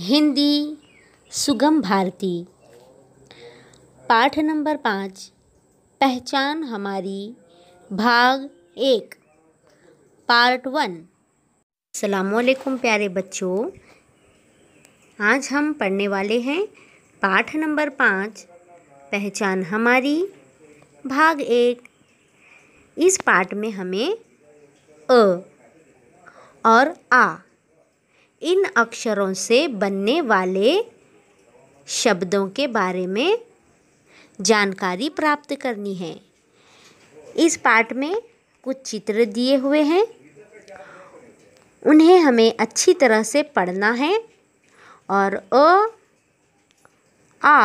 हिंदी सुगम भारती पाठ नंबर पाँच पहचान हमारी भाग एक पार्ट वन अलैक्म प्यारे बच्चों आज हम पढ़ने वाले हैं पाठ नंबर पाँच पहचान हमारी भाग एक इस पाठ में हमें अ और आ इन अक्षरों से बनने वाले शब्दों के बारे में जानकारी प्राप्त करनी है इस पाठ में कुछ चित्र दिए हुए हैं उन्हें हमें अच्छी तरह से पढ़ना है और अ आ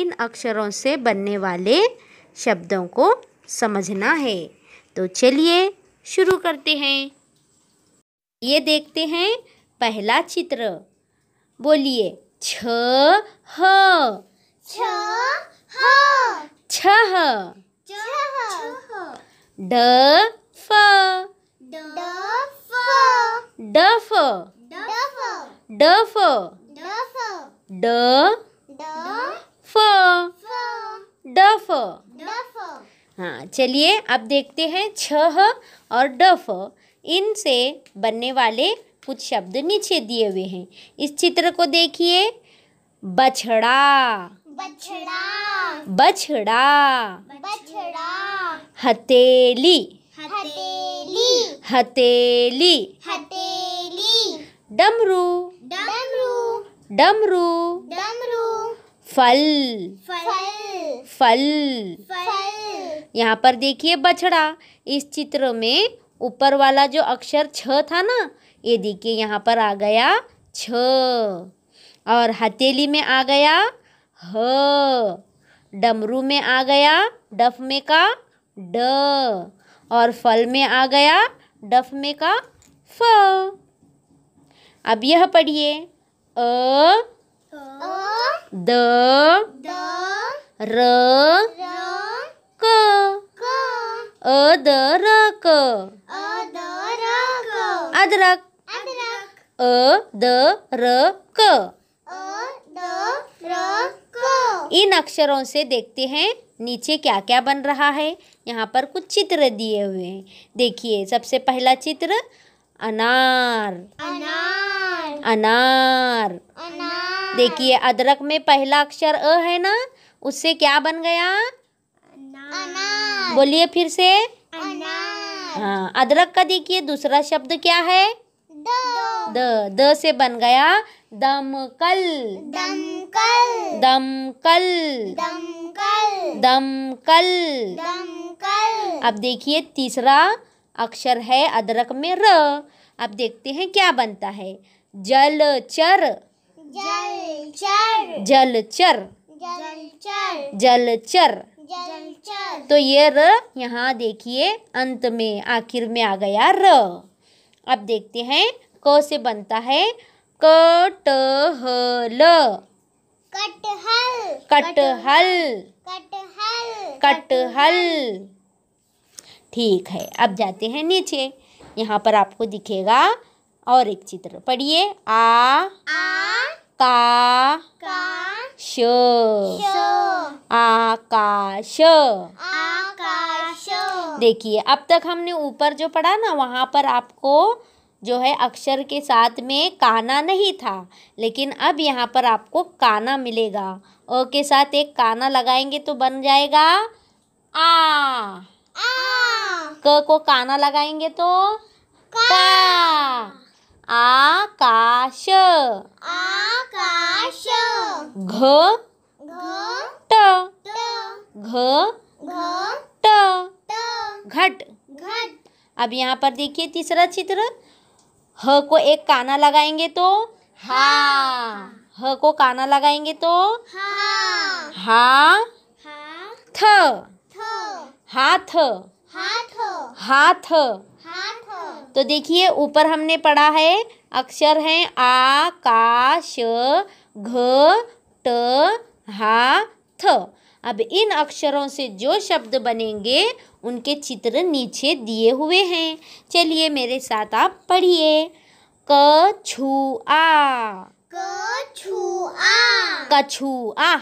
इन अक्षरों से बनने वाले शब्दों को समझना है तो चलिए शुरू करते हैं ये देखते हैं पहला चित्र बोलिए छ ह छ ह छ ह ड फ ड फ ड फ ड फ ड फ ड फ हाँ चलिए अब देखते हैं छ और ड फ इनसे बनने वाले अद्भुत शब्द नीचे दिए हुए हैं इस चित्र को देखिए बछड़ा बछड़ा बछड़ा बछड़ा हथेली हथेली हथेली हथेली डमरू डमरू डमरू डमरू फल फल फल फल यहाँ पर देखिए बछड़ा इस चित्र में ऊपर वाला जो अक्षर छ था ना ये देखिए यहाँ पर आ गया छ और हथेली में आ गया ह डमरू में आ गया डफ में का ड और फल में आ गया डफ में का फ अब यह पढ़िए अ द र क अ द र क अदरक अ द र क इन अक्षरों से देखते हैं नीचे क्या क्या बन रहा है यहाँ पर कुछ चित्र दिए हुए हैं देखिए सबसे पहला चित्र अनार अनार अनार, अनार। देखिए अदरक में पहला अक्षर अ है ना उससे क्या बन गया अनार बोलिए फिर से अनार हाँ अदरक का देखिए दूसरा शब्द क्या है द द से बन गया दमकल दमकल दमकल दमकल दमकल दमकल अब देखिए तीसरा अक्षर है अदरक में र अब देखते हैं क्या बनता है जलचर जलचर जलचर जलचर जलचर तो ये र यहाँ देखिए अंत में आखिर में आ गया र अब देखते हैं क से बनता है कटहल कटहल कटहल कटहल कटहल ठीक है अब जाते हैं नीचे यहाँ पर आपको दिखेगा और एक चित्र पढ़िए आ, आ का का श, आकाश आ, देखिए अब तक हमने ऊपर जो पढ़ा ना वहाँ पर आपको जो है अक्षर के साथ में काना नहीं था लेकिन अब यहाँ पर आपको काना मिलेगा ओ के साथ एक काना लगाएंगे तो बन जाएगा आ, आ। क को काना लगाएंगे तो का, का। आकाश आकाश घ घ घ घट घट अब यहाँ पर देखिए तीसरा चित्र ह को एक काना लगाएंगे तो हा ह को काना लगाएंगे तो हा हा थ हाथ हाथ तो देखिए ऊपर हमने पढ़ा है अक्षर हैं आ का श घ ट हा थ अब इन अक्षरों से जो शब्द बनेंगे उनके चित्र नीचे दिए हुए हैं चलिए मेरे साथ आप पढ़िए क छू आ कछुआ कछुआ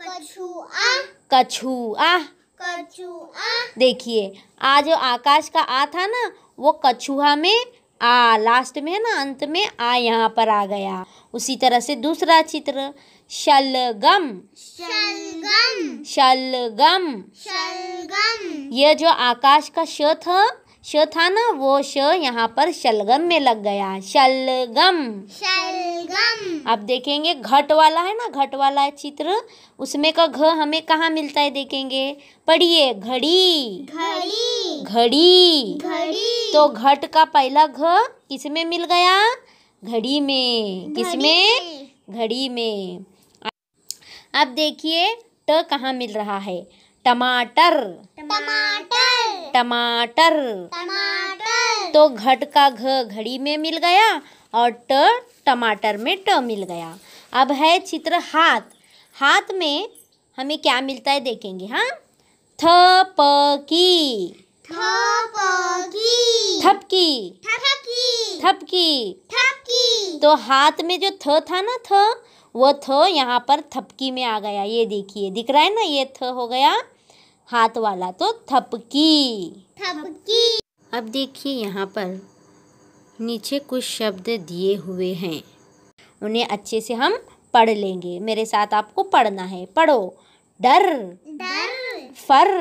कछुआ कछुआ कछुआ देखिए आ जो आकाश का आ था ना वो कछुआ में आ लास्ट में है ना अंत में आ यहाँ पर आ गया उसी तरह से दूसरा चित्र शलगम शलगम शलगम शलगम यह जो आकाश का श था श था ना वो श यहाँ पर शलगम में लग गया शलगम शलगम अब देखेंगे घट वाला है ना घट वाला है चित्र उसमें का घ हमें कहाँ मिलता है देखेंगे पढ़िए घड़ी घड़ी घड़ी घड़ी तो घट का पहला घ किसमें मिल गया घड़ी में किसमें घड़ी में अब देखिए ट कहाँ मिल रहा है टमाटर टमाटर टमाटर तो घट का घ घड़ी में मिल गया और ट टमाटर में ट मिल गया अब है चित्र हाथ हाथ में हमें क्या मिलता है देखेंगे हाँ थपकी थपकी थपकी थपकी थपकी तो हाथ में जो थ था ना थ वो थ यहाँ पर थपकी में आ गया ये देखिए दिख रहा है ना ये थ हो गया हाथ वाला तो थपकी थपकी अब देखिए यहाँ पर नीचे कुछ शब्द दिए हुए हैं उन्हें अच्छे से हम पढ़ लेंगे मेरे साथ आपको पढ़ना है पढ़ो डर डर फर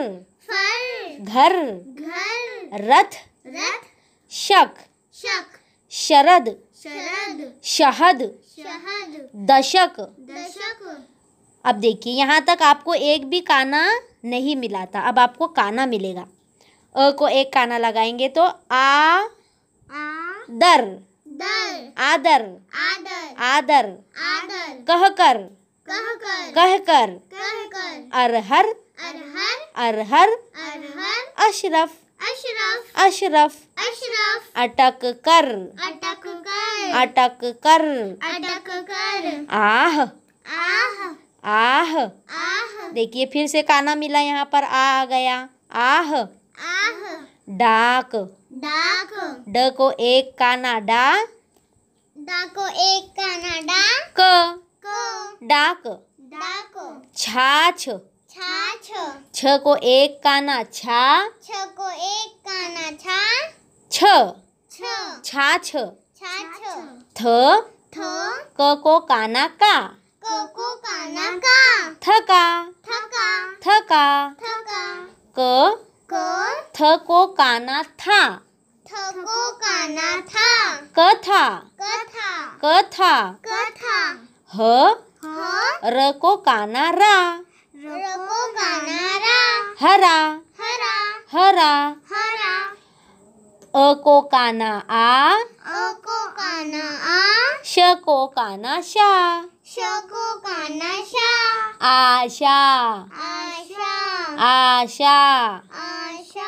फर घर घर रथ रथ शक शक शरद शहद शहद दशक दशक अब देखिए यहाँ तक आपको एक भी काना नहीं मिला था अब आपको काना मिलेगा अ को एक काना लगाएंगे तो आ दर आदर आदर आदर आदर कहकर कहकर कहकर कहकर अरहर अरहर अरहर अरहर अशरफ अशरफ अशरफ अशरफ अटक कर अटक कर अटक कर अटक कर आह आह आह आह देखिए फिर से काना मिला यहाँ पर आ आ गया आह आह डाक डाक ड को एक काना डा डा को एक काना डा क क डाक डाक छाछ छाछ छ को एक काना छा छ को एक काना छा छ छा छ थ थ क को काना का क को काना का थका थका थका थका क क थ को काना था थ को काना था कथा कथा कथा कथा ह र को काना रा रको का हरा हरा हरा हरा अ को काना आ अ को काना आ श को काना शा श को काना शा आशा आशा आशा आशा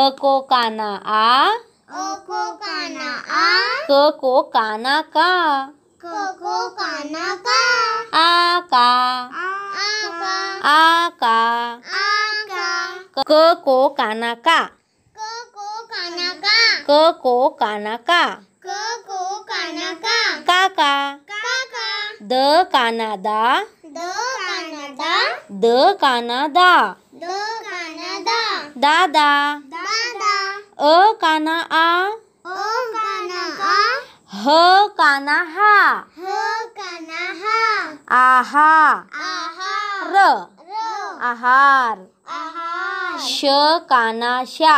अ को काना आ अ को काना आ क को काना का क को काना का आ का आ आ का आ का क को काना का क को काना का क को काना का क को काना का का का द काना दा द काना दा द काना दा द काना दा दादा दादा अ काना आ अ काना आ ह काना हा ह काना हा आहा आ र, आहार श काना शा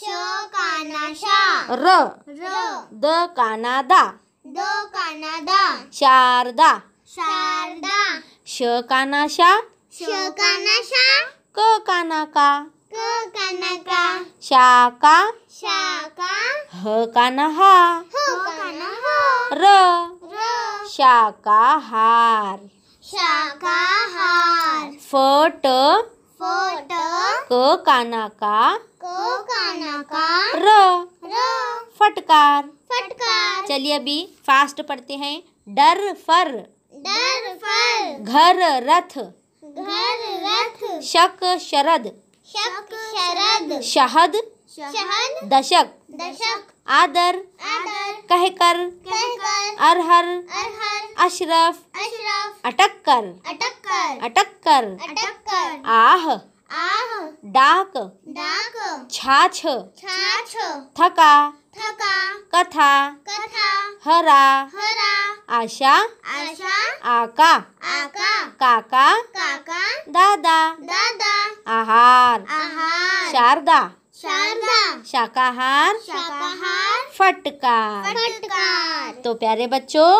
श काना शा र र द काना दा द काना दा शारदा शारदा श काना शा श काना शा क काना का क काना का शा का शा का ह काना हा ह काना हा र, र शाकाहार शाकाहार फोट फोट क काना का क काना का र र फटकार फटकार चलिए अभी फास्ट पढ़ते हैं डर फर डर फर घर रथ घर रथ शक शरद शक शरद शहद शहद दशक दशक आदर आदर कहकर कहकर अरहर अरहर अशरफ अशरफ अटक कर अटक कर अटक कर अटक कर आह आह डाक डाक छाछ छाछ थका थका कथा कथा हरा हरा आशा आशा आका आका काका काका दादा दादा आहार आहार शारदा शारदा शाकाहार शाकाहार फटकार फटकार तो प्यारे बच्चों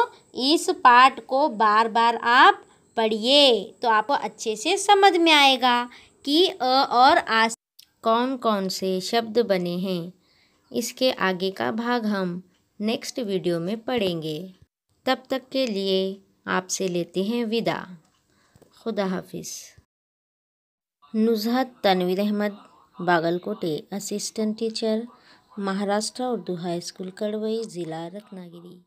इस पाठ को बार बार आप पढ़िए तो आपको अच्छे से समझ में आएगा कि अ और आ कौन कौन से शब्द बने हैं इसके आगे का भाग हम नेक्स्ट वीडियो में पढ़ेंगे तब तक के लिए आपसे लेते हैं विदा खुदा हाफिज Nuzhat Tanveer Ahmed Bagalkote assistant teacher Maharashtra Urdu high school Kadwai ज़िला रत्नागिरी